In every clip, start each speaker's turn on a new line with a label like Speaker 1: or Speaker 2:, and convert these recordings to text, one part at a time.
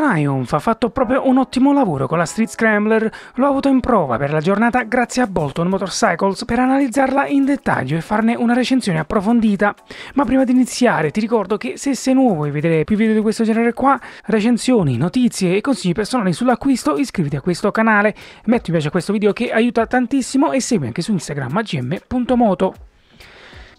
Speaker 1: Triumph ha fatto proprio un ottimo lavoro con la Street Scrambler, l'ho avuto in prova per la giornata grazie a Bolton Motorcycles per analizzarla in dettaglio e farne una recensione approfondita. Ma prima di iniziare ti ricordo che se sei nuovo e vedere più video di questo genere qua, recensioni, notizie e consigli personali sull'acquisto, iscriviti a questo canale, metti mi piace a questo video che aiuta tantissimo e segui anche su Instagram agm.moto.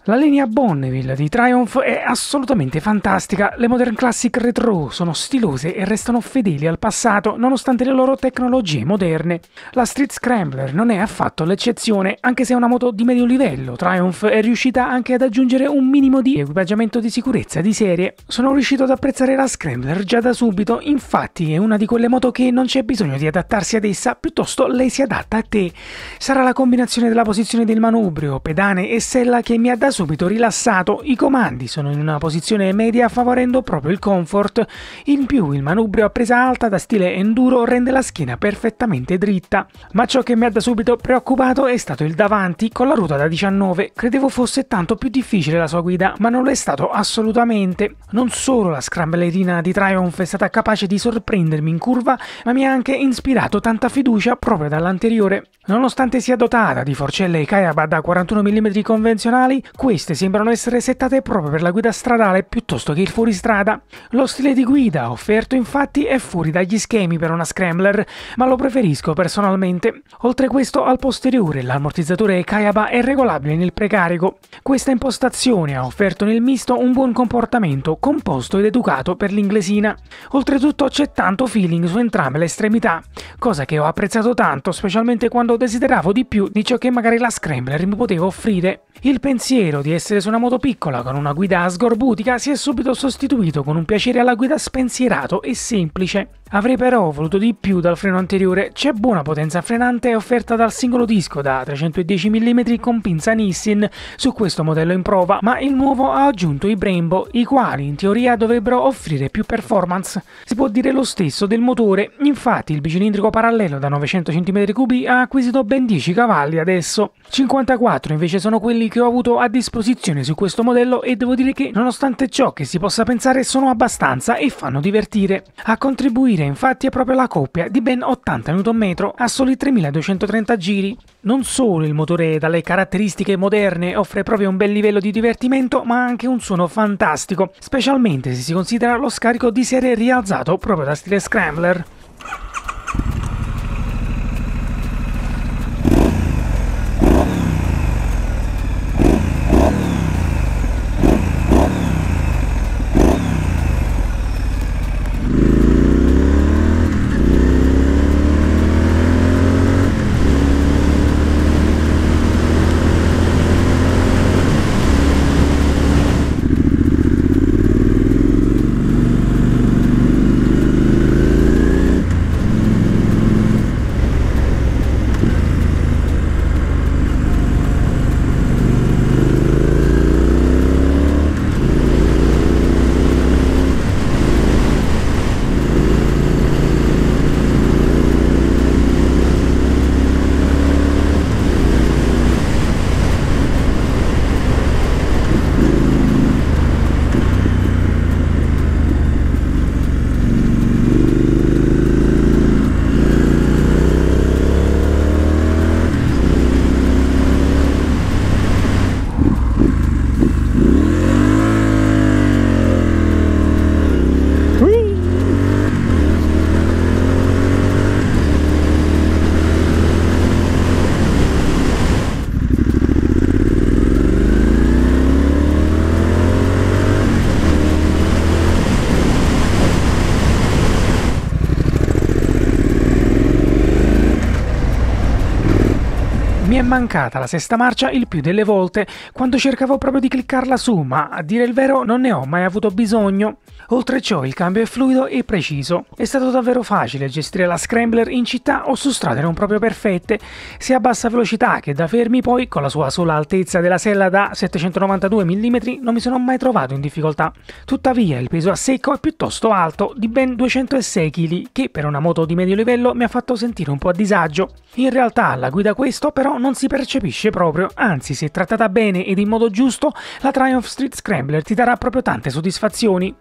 Speaker 1: La linea Bonneville di Triumph è assolutamente fantastica, le Modern Classic Retro sono stilose e restano fedeli al passato nonostante le loro tecnologie moderne. La Street Scrambler non è affatto l'eccezione, anche se è una moto di medio livello, Triumph è riuscita anche ad aggiungere un minimo di equipaggiamento di sicurezza di serie. Sono riuscito ad apprezzare la Scrambler già da subito, infatti è una di quelle moto che non c'è bisogno di adattarsi ad essa, piuttosto lei si adatta a te. Sarà la combinazione della posizione del manubrio, pedane e sella che mi ha dato subito rilassato, i comandi sono in una posizione media favorendo proprio il comfort. In più il manubrio a presa alta da stile enduro rende la schiena perfettamente dritta. Ma ciò che mi ha da subito preoccupato è stato il davanti con la ruota da 19. Credevo fosse tanto più difficile la sua guida, ma non lo è stato assolutamente. Non solo la scramblerina di Triumph è stata capace di sorprendermi in curva, ma mi ha anche ispirato tanta fiducia proprio dall'anteriore. Nonostante sia dotata di forcelle Kayaba da 41 mm convenzionali, queste sembrano essere settate proprio per la guida stradale piuttosto che il fuoristrada. Lo stile di guida offerto infatti è fuori dagli schemi per una scrambler, ma lo preferisco personalmente. Oltre questo al posteriore l'ammortizzatore Kayaba è regolabile nel precarico. Questa impostazione ha offerto nel misto un buon comportamento composto ed educato per l'inglesina. Oltretutto c'è tanto feeling su entrambe le estremità, cosa che ho apprezzato tanto specialmente quando desideravo di più di ciò che magari la scrambler mi poteva offrire. Il pensiero pensiero di essere su una moto piccola con una guida sgorbutica si è subito sostituito con un piacere alla guida spensierato e semplice. Avrei però voluto di più dal freno anteriore, c'è buona potenza frenante offerta dal singolo disco da 310 mm con pinza Nissin su questo modello in prova, ma il nuovo ha aggiunto i Brembo, i quali in teoria dovrebbero offrire più performance. Si può dire lo stesso del motore, infatti il bicilindrico parallelo da 900 cm3 ha acquisito ben 10 cavalli adesso. 54 invece sono quelli che ho avuto a disposizione su questo modello e devo dire che nonostante ciò che si possa pensare sono abbastanza e fanno divertire. A contribuire finire infatti è proprio la coppia di ben 80 Nm a soli 3230 giri. Non solo il motore dalle caratteristiche moderne offre proprio un bel livello di divertimento, ma anche un suono fantastico, specialmente se si considera lo scarico di serie rialzato proprio da stile Scrambler. Mi è mancata la sesta marcia il più delle volte quando cercavo proprio di cliccarla su, ma a dire il vero non ne ho mai avuto bisogno. Oltre ciò il cambio è fluido e preciso. È stato davvero facile gestire la Scrambler in città o su strade non proprio perfette, sia a bassa velocità che da fermi poi con la sua sola altezza della sella da 792 mm non mi sono mai trovato in difficoltà. Tuttavia il peso a secco è piuttosto alto, di ben 206 kg, che per una moto di medio livello mi ha fatto sentire un po' a disagio. In realtà alla guida questo però non si percepisce proprio, anzi se trattata bene ed in modo giusto la Triumph Street Scrambler ti darà proprio tante soddisfazioni.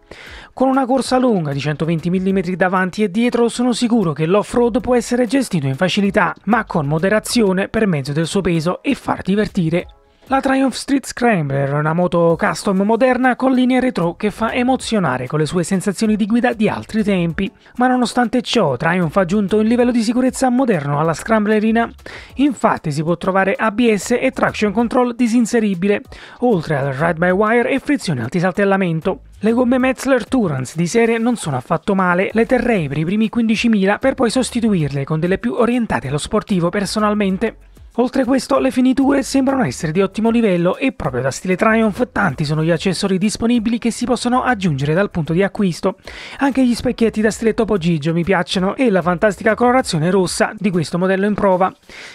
Speaker 1: Con una corsa lunga di 120 mm davanti e dietro sono sicuro che l'off-road può essere gestito in facilità, ma con moderazione per mezzo del suo peso e far divertire la Triumph Street Scrambler è una moto custom moderna con linee retro che fa emozionare con le sue sensazioni di guida di altri tempi. Ma nonostante ciò, Triumph ha aggiunto un livello di sicurezza moderno alla Scramblerina. Infatti si può trovare ABS e traction control disinseribile, oltre al ride-by-wire e frizione antisaltellamento. Le gomme Metzler Turans di serie non sono affatto male, le terrei per i primi 15.000 per poi sostituirle con delle più orientate allo sportivo personalmente. Oltre questo, le finiture sembrano essere di ottimo livello e proprio da stile Triumph tanti sono gli accessori disponibili che si possono aggiungere dal punto di acquisto. Anche gli specchietti da stile Topo Gigio mi piacciono e la fantastica colorazione rossa di questo modello in prova.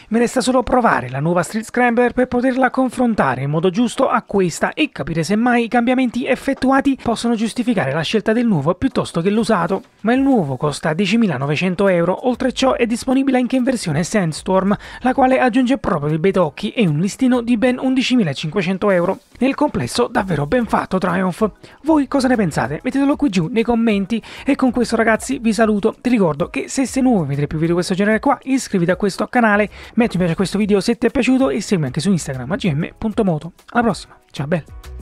Speaker 1: Me resta solo provare la nuova Street Scrambler per poterla confrontare in modo giusto a questa e capire se mai i cambiamenti effettuati possono giustificare la scelta del nuovo piuttosto che l'usato. Ma il nuovo costa 10.900 euro, oltre ciò è disponibile anche in versione Sandstorm, la quale aggiunge aggiunge proprio dei Betocchi e un listino di ben 11.500 euro. Nel complesso davvero ben fatto Triumph. Voi cosa ne pensate? Mettetelo qui giù nei commenti e con questo ragazzi vi saluto. Ti ricordo che se sei nuovo e vedrai più video di questo genere qua iscriviti a questo canale, metti un piace a questo video se ti è piaciuto e segui anche su Instagram agm.moto. Alla prossima, ciao belle!